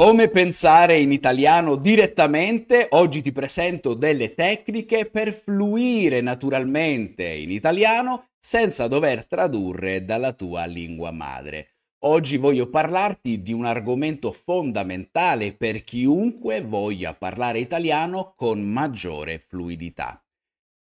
Come pensare in italiano direttamente? Oggi ti presento delle tecniche per fluire naturalmente in italiano senza dover tradurre dalla tua lingua madre. Oggi voglio parlarti di un argomento fondamentale per chiunque voglia parlare italiano con maggiore fluidità.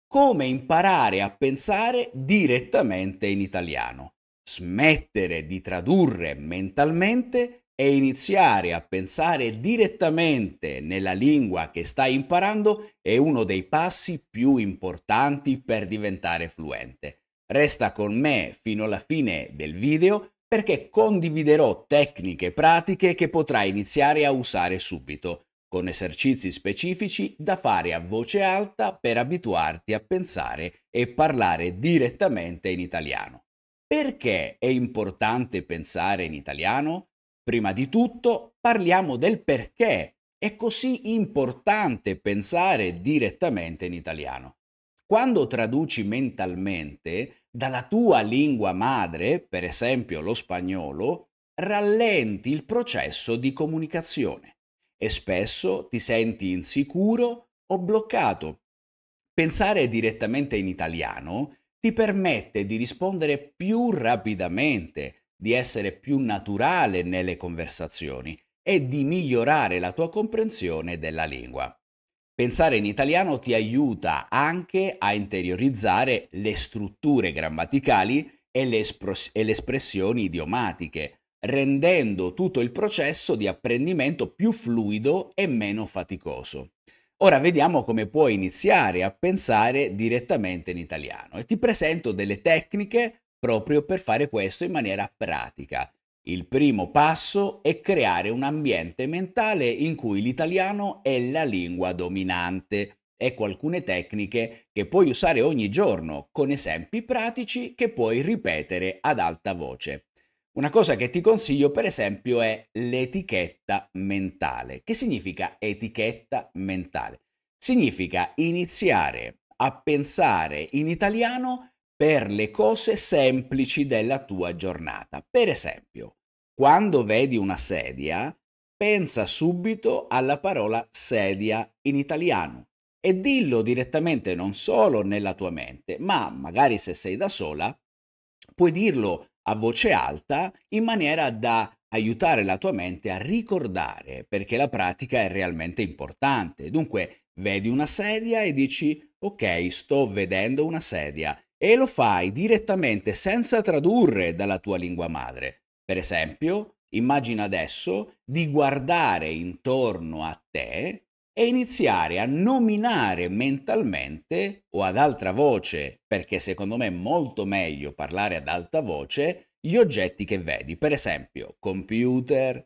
Come imparare a pensare direttamente in italiano. Smettere di tradurre mentalmente e iniziare a pensare direttamente nella lingua che stai imparando è uno dei passi più importanti per diventare fluente. Resta con me fino alla fine del video perché condividerò tecniche pratiche che potrai iniziare a usare subito, con esercizi specifici da fare a voce alta per abituarti a pensare e parlare direttamente in italiano. Perché è importante pensare in italiano? Prima di tutto parliamo del perché è così importante pensare direttamente in italiano. Quando traduci mentalmente dalla tua lingua madre, per esempio lo spagnolo, rallenti il processo di comunicazione e spesso ti senti insicuro o bloccato. Pensare direttamente in italiano ti permette di rispondere più rapidamente di essere più naturale nelle conversazioni e di migliorare la tua comprensione della lingua. Pensare in italiano ti aiuta anche a interiorizzare le strutture grammaticali e le, espros- e le espressioni idiomatiche, rendendo tutto il processo di apprendimento più fluido e meno faticoso. Ora vediamo come puoi iniziare a pensare direttamente in italiano e ti presento delle tecniche proprio per fare questo in maniera pratica. Il primo passo è creare un ambiente mentale in cui l'italiano è la lingua dominante. Ecco alcune tecniche che puoi usare ogni giorno, con esempi pratici che puoi ripetere ad alta voce. Una cosa che ti consiglio per esempio è l'etichetta mentale. Che significa etichetta mentale? Significa iniziare a pensare in italiano per le cose semplici della tua giornata. Per esempio, quando vedi una sedia, pensa subito alla parola sedia in italiano e dillo direttamente non solo nella tua mente, ma magari se sei da sola, puoi dirlo a voce alta in maniera da aiutare la tua mente a ricordare perché la pratica è realmente importante. Dunque, vedi una sedia e dici ok, sto vedendo una sedia e lo fai direttamente senza tradurre dalla tua lingua madre. Per esempio, immagina adesso di guardare intorno a te e iniziare a nominare mentalmente o ad altra voce, perché secondo me è molto meglio parlare ad alta voce, gli oggetti che vedi. Per esempio, computer,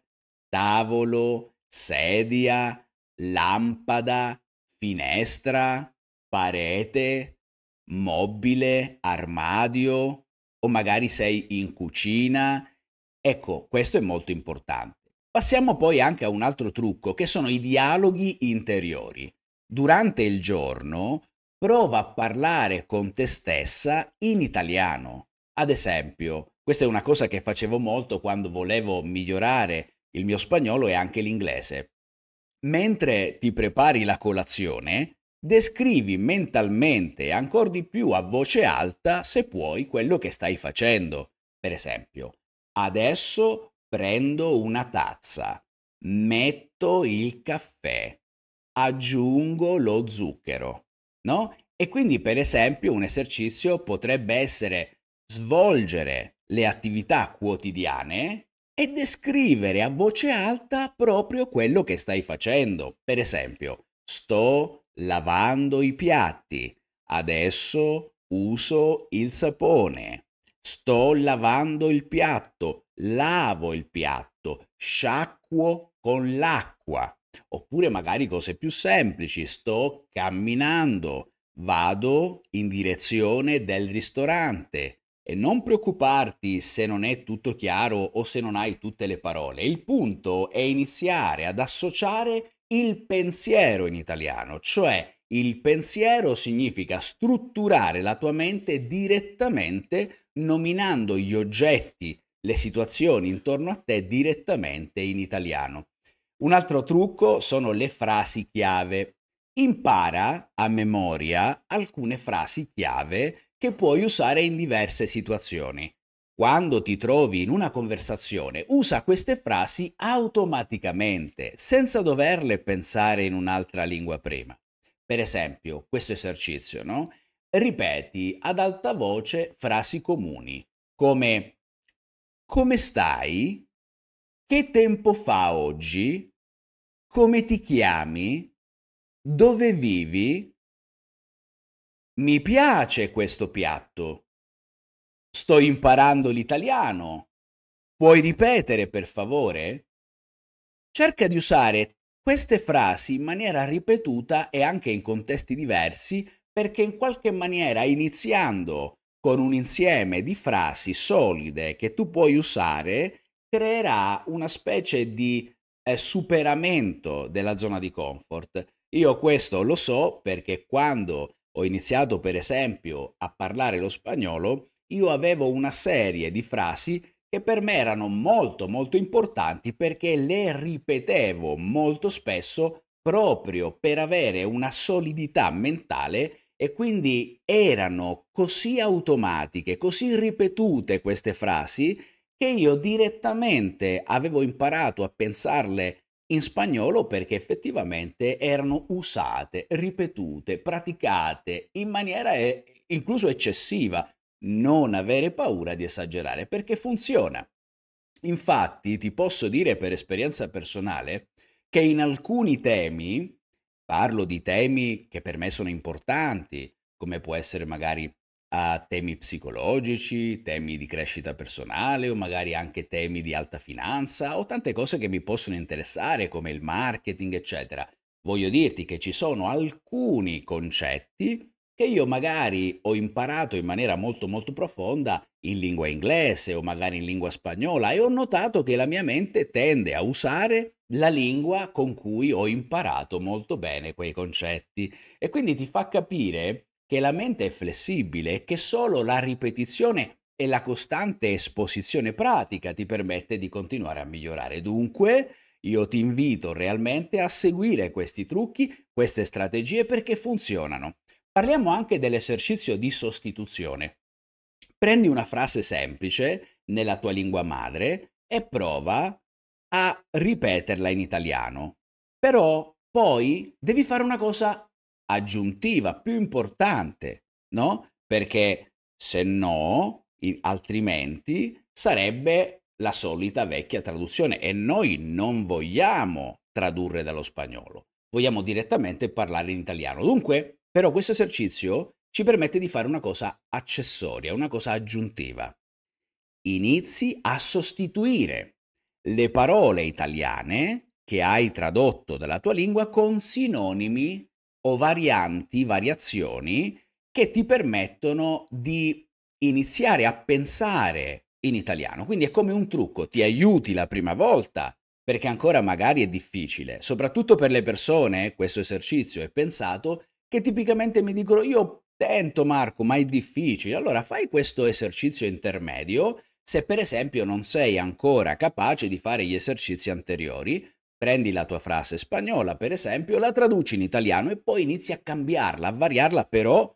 tavolo, sedia, lampada, finestra, parete, mobile, armadio o magari sei in cucina. Ecco, questo è molto importante. Passiamo poi anche a un altro trucco che sono i dialoghi interiori. Durante il giorno prova a parlare con te stessa in italiano. Ad esempio, questa è una cosa che facevo molto quando volevo migliorare il mio spagnolo e anche l'inglese. Mentre ti prepari la colazione, Descrivi mentalmente e ancora di più a voce alta, se puoi, quello che stai facendo. Per esempio, adesso prendo una tazza, metto il caffè, aggiungo lo zucchero, no? E quindi, per esempio, un esercizio potrebbe essere svolgere le attività quotidiane e descrivere a voce alta proprio quello che stai facendo. Per esempio, sto lavando i piatti. Adesso uso il sapone. Sto lavando il piatto, lavo il piatto, sciacquo con l'acqua. Oppure magari cose più semplici, sto camminando, vado in direzione del ristorante. E non preoccuparti se non è tutto chiaro o se non hai tutte le parole. Il punto è iniziare ad associare il pensiero in italiano, cioè il pensiero significa strutturare la tua mente direttamente nominando gli oggetti, le situazioni intorno a te direttamente in italiano. Un altro trucco sono le frasi chiave. Impara a memoria alcune frasi chiave che puoi usare in diverse situazioni. Quando ti trovi in una conversazione, usa queste frasi automaticamente, senza doverle pensare in un'altra lingua prima. Per esempio, questo esercizio, no? Ripeti ad alta voce frasi comuni, come come stai? Che tempo fa oggi? Come ti chiami? Dove vivi? Mi piace questo piatto. Sto imparando l'italiano. Puoi ripetere, per favore? Cerca di usare queste frasi in maniera ripetuta e anche in contesti diversi perché in qualche maniera iniziando con un insieme di frasi solide che tu puoi usare creerà una specie di eh, superamento della zona di comfort. Io questo lo so perché quando ho iniziato per esempio a parlare lo spagnolo io avevo una serie di frasi che per me erano molto molto importanti perché le ripetevo molto spesso proprio per avere una solidità mentale e quindi erano così automatiche, così ripetute queste frasi che io direttamente avevo imparato a pensarle in spagnolo perché effettivamente erano usate, ripetute, praticate in maniera eh, incluso eccessiva non avere paura di esagerare, perché funziona. Infatti ti posso dire per esperienza personale che in alcuni temi, parlo di temi che per me sono importanti, come può essere magari a temi psicologici, temi di crescita personale o magari anche temi di alta finanza o tante cose che mi possono interessare come il marketing, eccetera. Voglio dirti che ci sono alcuni concetti che io magari ho imparato in maniera molto molto profonda in lingua inglese o magari in lingua spagnola e ho notato che la mia mente tende a usare la lingua con cui ho imparato molto bene quei concetti e quindi ti fa capire che la mente è flessibile e che solo la ripetizione e la costante esposizione pratica ti permette di continuare a migliorare. Dunque, io ti invito realmente a seguire questi trucchi, queste strategie perché funzionano Parliamo anche dell'esercizio di sostituzione. Prendi una frase semplice nella tua lingua madre e prova a ripeterla in italiano. Però poi devi fare una cosa aggiuntiva, più importante, no? Perché se no, altrimenti sarebbe la solita vecchia traduzione e noi non vogliamo tradurre dallo spagnolo, vogliamo direttamente parlare in italiano. Dunque, però questo esercizio ci permette di fare una cosa accessoria, una cosa aggiuntiva. Inizi a sostituire le parole italiane che hai tradotto dalla tua lingua con sinonimi o varianti, variazioni che ti permettono di iniziare a pensare in italiano. Quindi è come un trucco, ti aiuti la prima volta perché ancora magari è difficile, soprattutto per le persone questo esercizio è pensato che tipicamente mi dicono io tento Marco, ma è difficile. Allora fai questo esercizio intermedio. Se per esempio non sei ancora capace di fare gli esercizi anteriori, prendi la tua frase spagnola, per esempio, la traduci in italiano e poi inizi a cambiarla, a variarla però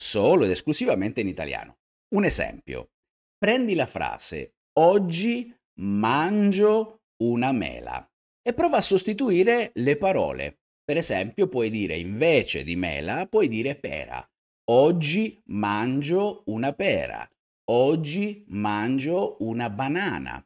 solo ed esclusivamente in italiano. Un esempio. Prendi la frase oggi mangio una mela e prova a sostituire le parole per esempio puoi dire invece di mela, puoi dire pera. Oggi mangio una pera. Oggi mangio una banana.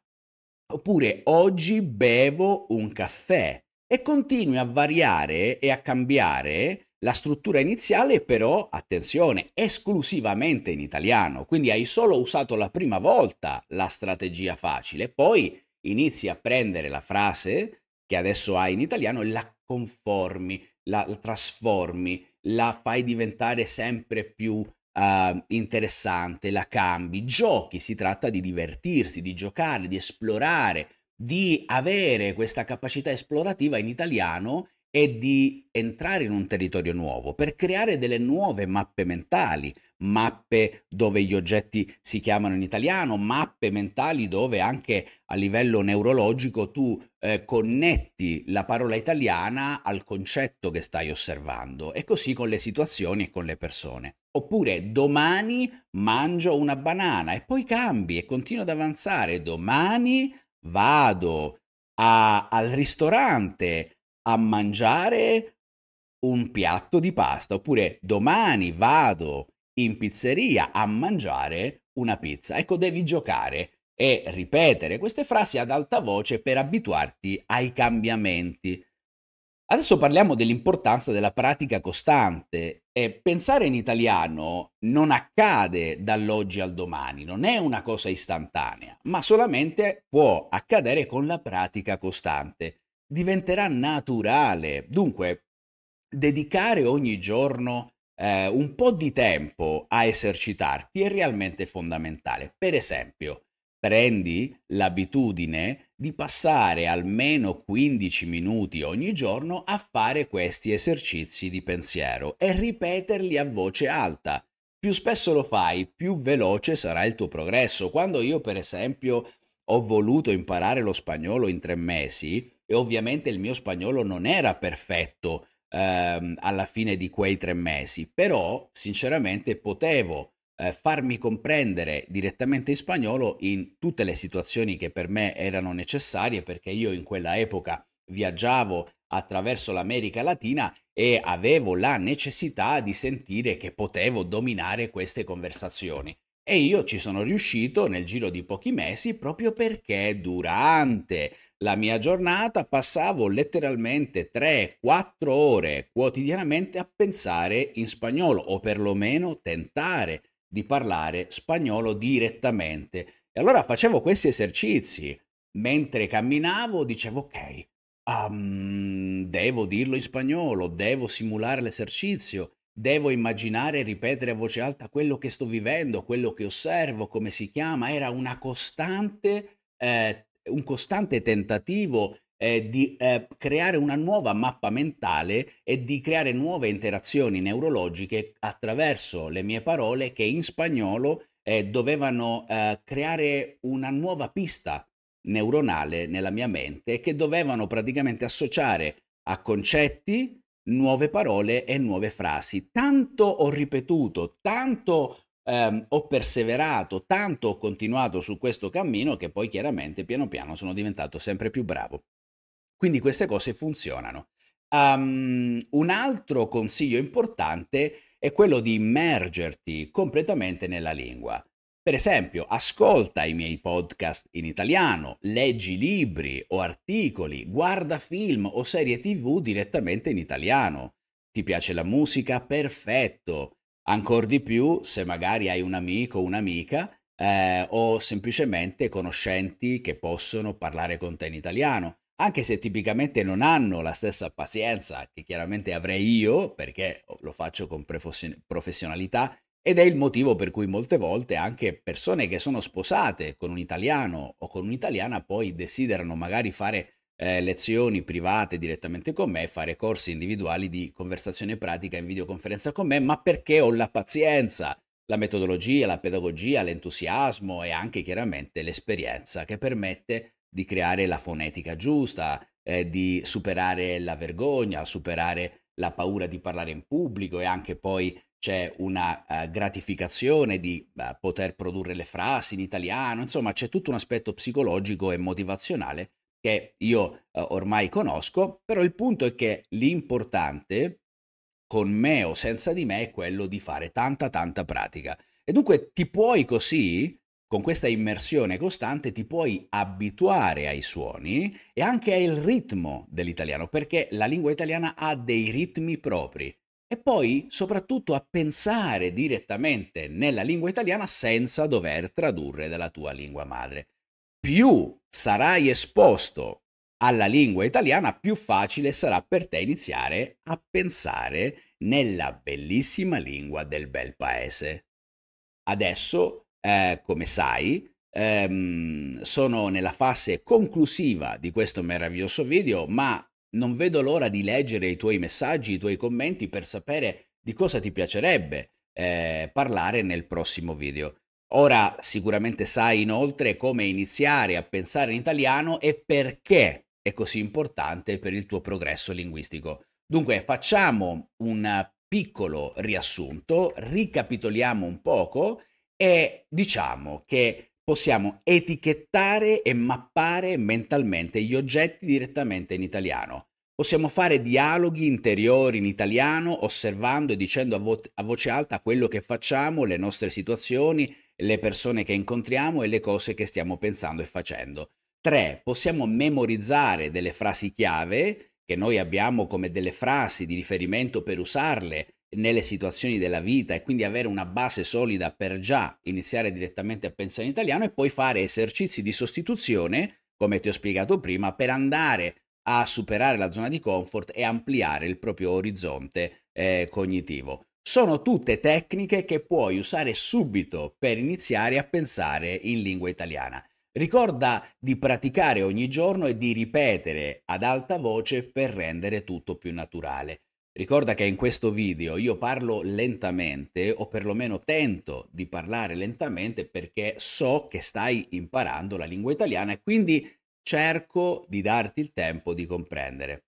Oppure oggi bevo un caffè. E continui a variare e a cambiare la struttura iniziale però, attenzione, esclusivamente in italiano, quindi hai solo usato la prima volta la strategia facile, poi inizi a prendere la frase che adesso hai in italiano e la conformi, la, la trasformi, la fai diventare sempre più Uh, interessante, la cambi. Giochi, si tratta di divertirsi, di giocare, di esplorare, di avere questa capacità esplorativa in italiano è di entrare in un territorio nuovo per creare delle nuove mappe mentali, mappe dove gli oggetti si chiamano in italiano, mappe mentali dove anche a livello neurologico tu eh, connetti la parola italiana al concetto che stai osservando e così con le situazioni e con le persone. Oppure domani mangio una banana e poi cambi e continuo ad avanzare, domani vado a, al ristorante a mangiare un piatto di pasta oppure domani vado in pizzeria a mangiare una pizza. Ecco, devi giocare e ripetere queste frasi ad alta voce per abituarti ai cambiamenti. Adesso parliamo dell'importanza della pratica costante e pensare in italiano non accade dall'oggi al domani, non è una cosa istantanea, ma solamente può accadere con la pratica costante diventerà naturale. Dunque, dedicare ogni giorno eh, un po' di tempo a esercitarti è realmente fondamentale. Per esempio, prendi l'abitudine di passare almeno 15 minuti ogni giorno a fare questi esercizi di pensiero e ripeterli a voce alta. Più spesso lo fai, più veloce sarà il tuo progresso. Quando io, per esempio, ho voluto imparare lo spagnolo in tre mesi, e ovviamente il mio spagnolo non era perfetto ehm, alla fine di quei tre mesi, però sinceramente potevo eh, farmi comprendere direttamente in spagnolo in tutte le situazioni che per me erano necessarie perché io in quella epoca viaggiavo attraverso l'America Latina e avevo la necessità di sentire che potevo dominare queste conversazioni. E io ci sono riuscito nel giro di pochi mesi proprio perché durante la mia giornata passavo letteralmente 3-4 ore quotidianamente a pensare in spagnolo o perlomeno tentare di parlare spagnolo direttamente. E allora facevo questi esercizi. Mentre camminavo dicevo ok, um, devo dirlo in spagnolo, devo simulare l'esercizio Devo immaginare e ripetere a voce alta quello che sto vivendo, quello che osservo, come si chiama. Era una costante, eh, un costante tentativo eh, di eh, creare una nuova mappa mentale e di creare nuove interazioni neurologiche attraverso le mie parole che in spagnolo eh, dovevano eh, creare una nuova pista neuronale nella mia mente che dovevano praticamente associare a concetti, nuove parole e nuove frasi. Tanto ho ripetuto, tanto ehm, ho perseverato, tanto ho continuato su questo cammino che poi chiaramente piano piano sono diventato sempre più bravo. Quindi queste cose funzionano. Um, un altro consiglio importante è quello di immergerti completamente nella lingua. Per esempio, ascolta i miei podcast in italiano, leggi libri o articoli, guarda film o serie tv direttamente in italiano. Ti piace la musica? Perfetto! Ancora di più se magari hai un amico o un'amica eh, o semplicemente conoscenti che possono parlare con te in italiano, anche se tipicamente non hanno la stessa pazienza che chiaramente avrei io, perché lo faccio con professionalità ed è il motivo per cui molte volte anche persone che sono sposate con un italiano o con un'italiana poi desiderano magari fare eh, lezioni private direttamente con me, fare corsi individuali di conversazione pratica in videoconferenza con me, ma perché ho la pazienza, la metodologia, la pedagogia, l'entusiasmo e anche chiaramente l'esperienza che permette di creare la fonetica giusta, eh, di superare la vergogna, superare la paura di parlare in pubblico e anche poi c'è una uh, gratificazione di uh, poter produrre le frasi in italiano, insomma c'è tutto un aspetto psicologico e motivazionale che io uh, ormai conosco, però il punto è che l'importante, con me o senza di me, è quello di fare tanta tanta pratica. E dunque ti puoi così, con questa immersione costante, ti puoi abituare ai suoni e anche al ritmo dell'italiano, perché la lingua italiana ha dei ritmi propri e poi soprattutto a pensare direttamente nella lingua italiana senza dover tradurre dalla tua lingua madre. Più sarai esposto alla lingua italiana, più facile sarà per te iniziare a pensare nella bellissima lingua del bel paese. Adesso, eh, come sai, ehm, sono nella fase conclusiva di questo meraviglioso video, ma non vedo l'ora di leggere i tuoi messaggi, i tuoi commenti per sapere di cosa ti piacerebbe eh, parlare nel prossimo video. Ora sicuramente sai inoltre come iniziare a pensare in italiano e perché è così importante per il tuo progresso linguistico. Dunque facciamo un piccolo riassunto, ricapitoliamo un poco e diciamo che possiamo etichettare e mappare mentalmente gli oggetti direttamente in italiano. Possiamo fare dialoghi interiori in italiano osservando e dicendo a, vo- a, voce alta quello che facciamo, le nostre situazioni, le persone che incontriamo e le cose che stiamo pensando e facendo. 3. Possiamo memorizzare delle frasi chiave che noi abbiamo come delle frasi di riferimento per usarle nelle situazioni della vita e quindi avere una base solida per già iniziare direttamente a pensare in italiano e poi fare esercizi di sostituzione, come ti ho spiegato prima, per andare a superare la zona di comfort e ampliare il proprio orizzonte eh, cognitivo. Sono tutte tecniche che puoi usare subito per iniziare a pensare in lingua italiana. Ricorda di praticare ogni giorno e di ripetere ad alta voce per rendere tutto più naturale. Ricorda che in questo video io parlo lentamente o perlomeno tento di parlare lentamente perché so che stai imparando la lingua italiana e quindi cerco di darti il tempo di comprendere.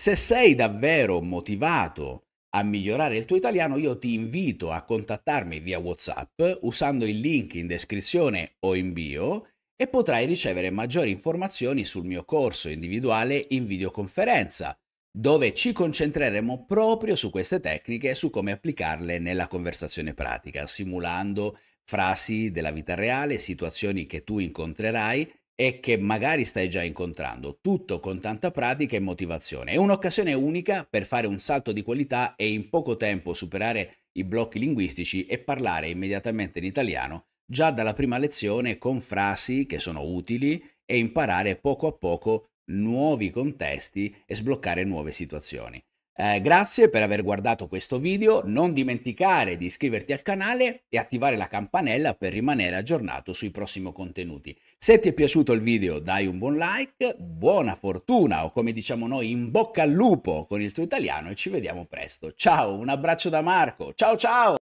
Se sei davvero motivato a migliorare il tuo italiano, io ti invito a contattarmi via WhatsApp usando il link in descrizione o in bio e potrai ricevere maggiori informazioni sul mio corso individuale in videoconferenza dove ci concentreremo proprio su queste tecniche e su come applicarle nella conversazione pratica, simulando frasi della vita reale, situazioni che tu incontrerai e che magari stai già incontrando, tutto con tanta pratica e motivazione. È un'occasione unica per fare un salto di qualità e in poco tempo superare i blocchi linguistici e parlare immediatamente in italiano già dalla prima lezione con frasi che sono utili e imparare poco a poco nuovi contesti e sbloccare nuove situazioni. Eh, grazie per aver guardato questo video, non dimenticare di iscriverti al canale e attivare la campanella per rimanere aggiornato sui prossimi contenuti. Se ti è piaciuto il video dai un buon like, buona fortuna o come diciamo noi in bocca al lupo con il tuo italiano e ci vediamo presto. Ciao, un abbraccio da Marco, ciao ciao!